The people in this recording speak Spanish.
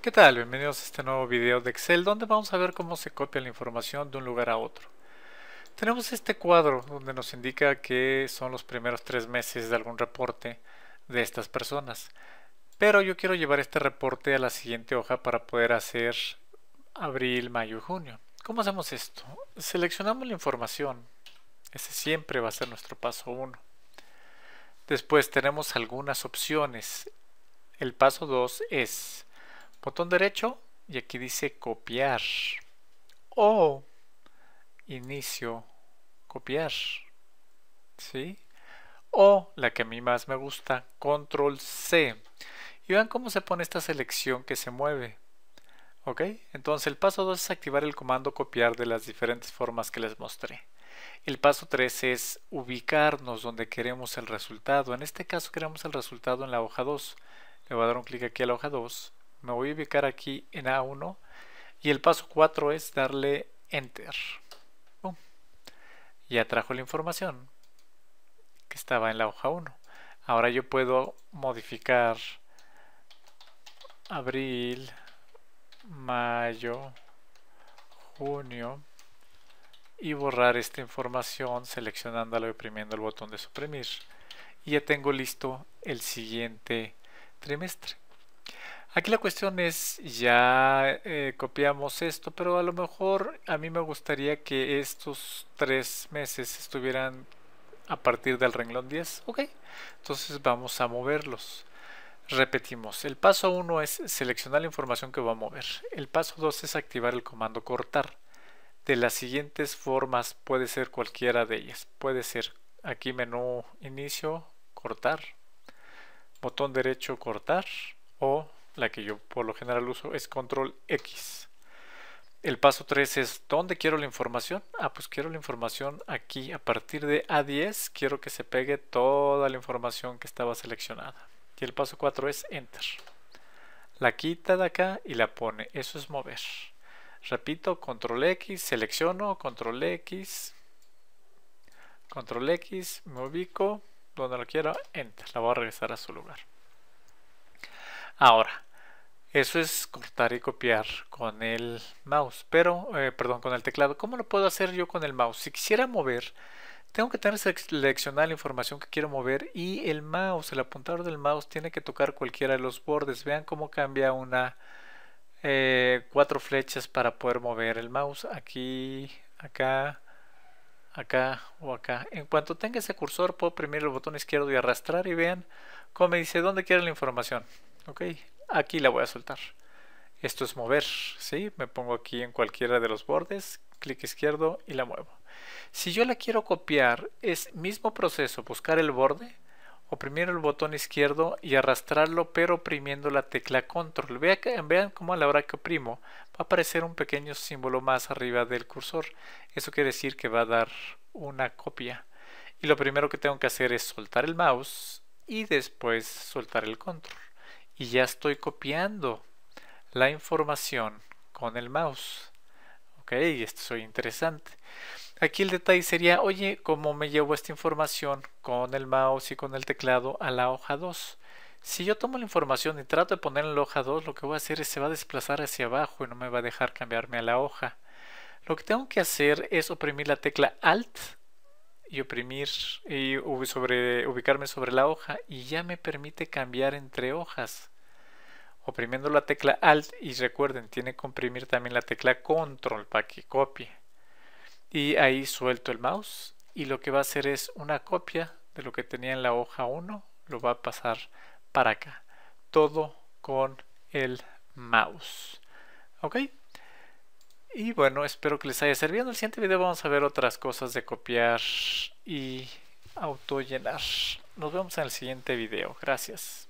¿Qué tal? Bienvenidos a este nuevo video de Excel donde vamos a ver cómo se copia la información de un lugar a otro. Tenemos este cuadro donde nos indica que son los primeros tres meses de algún reporte de estas personas. Pero yo quiero llevar este reporte a la siguiente hoja para poder hacer abril, mayo y junio. ¿Cómo hacemos esto? Seleccionamos la información. Ese siempre va a ser nuestro paso 1. Después tenemos algunas opciones. El paso 2 es botón derecho y aquí dice copiar o inicio copiar ¿sí? o la que a mí más me gusta control C y vean cómo se pone esta selección que se mueve ok entonces el paso 2 es activar el comando copiar de las diferentes formas que les mostré el paso 3 es ubicarnos donde queremos el resultado en este caso queremos el resultado en la hoja 2 le voy a dar un clic aquí a la hoja 2 me voy a ubicar aquí en A1 y el paso 4 es darle Enter. Ya trajo la información que estaba en la hoja 1. Ahora yo puedo modificar abril, mayo, junio y borrar esta información seleccionándola y oprimiendo el botón de suprimir. Y ya tengo listo el siguiente trimestre. Aquí la cuestión es, ya eh, copiamos esto, pero a lo mejor a mí me gustaría que estos tres meses estuvieran a partir del renglón 10. Ok, entonces vamos a moverlos. Repetimos, el paso 1 es seleccionar la información que va a mover. El paso 2 es activar el comando cortar. De las siguientes formas puede ser cualquiera de ellas. Puede ser aquí menú inicio, cortar, botón derecho cortar o la que yo por lo general uso es control X. El paso 3 es ¿dónde quiero la información? Ah, pues quiero la información aquí. A partir de A10 quiero que se pegue toda la información que estaba seleccionada. Y el paso 4 es Enter. La quita de acá y la pone. Eso es mover. Repito, control X, selecciono, control X, control X, me ubico donde lo quiero, enter, la voy a regresar a su lugar. Ahora, eso es cortar y copiar con el mouse, pero, eh, perdón, con el teclado. ¿Cómo lo puedo hacer yo con el mouse? Si quisiera mover, tengo que tener seleccionada la información que quiero mover y el mouse, el apuntador del mouse tiene que tocar cualquiera de los bordes. Vean cómo cambia una eh, cuatro flechas para poder mover el mouse aquí, acá, acá o acá. En cuanto tenga ese cursor puedo oprimir el botón izquierdo y arrastrar y vean cómo me dice dónde quiere la información. Ok, aquí la voy a soltar. Esto es mover, ¿sí? Me pongo aquí en cualquiera de los bordes, clic izquierdo y la muevo. Si yo la quiero copiar, es mismo proceso, buscar el borde, oprimir el botón izquierdo y arrastrarlo pero oprimiendo la tecla control. Vean, vean cómo a la hora que oprimo va a aparecer un pequeño símbolo más arriba del cursor. Eso quiere decir que va a dar una copia. Y lo primero que tengo que hacer es soltar el mouse y después soltar el control y ya estoy copiando la información con el mouse. Ok, esto es interesante. Aquí el detalle sería, oye, ¿cómo me llevo esta información con el mouse y con el teclado a la hoja 2? Si yo tomo la información y trato de ponerla en la hoja 2, lo que voy a hacer es se va a desplazar hacia abajo y no me va a dejar cambiarme a la hoja. Lo que tengo que hacer es oprimir la tecla Alt y oprimir y sobre, ubicarme sobre la hoja y ya me permite cambiar entre hojas oprimiendo la tecla Alt y recuerden, tiene que comprimir también la tecla Control para que copie. Y ahí suelto el mouse y lo que va a hacer es una copia de lo que tenía en la hoja 1, lo va a pasar para acá. Todo con el mouse. ¿Ok? Y bueno, espero que les haya servido. En el siguiente video vamos a ver otras cosas de copiar y autollenar. Nos vemos en el siguiente video. Gracias.